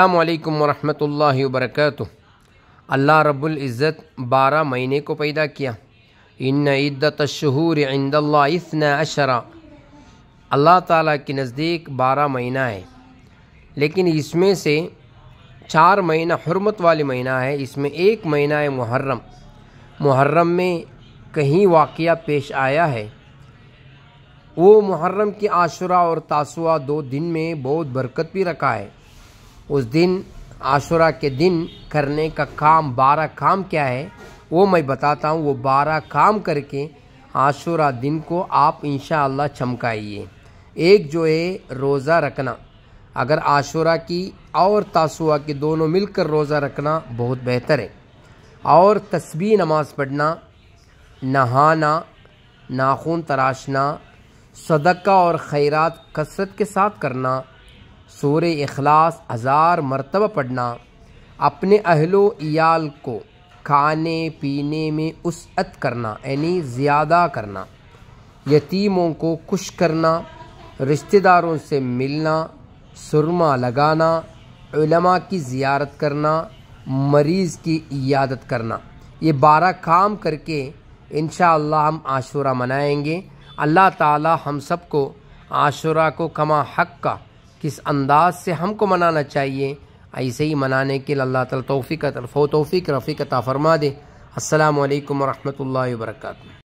अल्लाम वरहमल वर्क अल्लाह रब्ज़त बारह महीने को पैदा किया इन इद्दत शहूर इंदल्लासन अशरा अल्लाह ताला के नज़दीक बारह महीना है लेकिन इसमें से चार महीना हरमत वाले महीना है इसमें एक महीना है मुहर्रम मुहर्रम में कहीं वाक़ पेश आया है वो मुहर्रम की आशुरा और तासुआ दो दिन में बहुत बरकत भी रखा है उस दिन आशुरा के दिन करने का काम बारह काम क्या है वो मैं बताता हूँ वो बारह काम करके आशुरा दिन को आप इन चमकाइए एक जो है रोज़ा रखना अगर आशुरा की और तासुआ की दोनों मिलकर रोज़ा रखना बहुत बेहतर है और तस्बी नमाज़ पढ़ना नहाना नाखून तराशना सदका और खैरात कसरत के साथ करना शोर अखलास हज़ार मरतब पढ़ना अपने अहलो इयाल को खाने पीने में उसत करना यानी ज़्यादा करना यतीमों को खुश करना रिश्तेदारों से मिलना सुरमा लगाना उलमा की ज़ियारत करना मरीज़ की यादत करना ये बारह काम करके इन हम आशुरा मनाएंगे अल्लाह ताला हम सबको आशुरा को कमा हक का किस अंदाज से हमको मनाना चाहिए ऐसे ही मनाने के लिए अल्लाह तौफ़ी तौफ़ी रफ़ी का फरमा दे अल्लाम वरहमल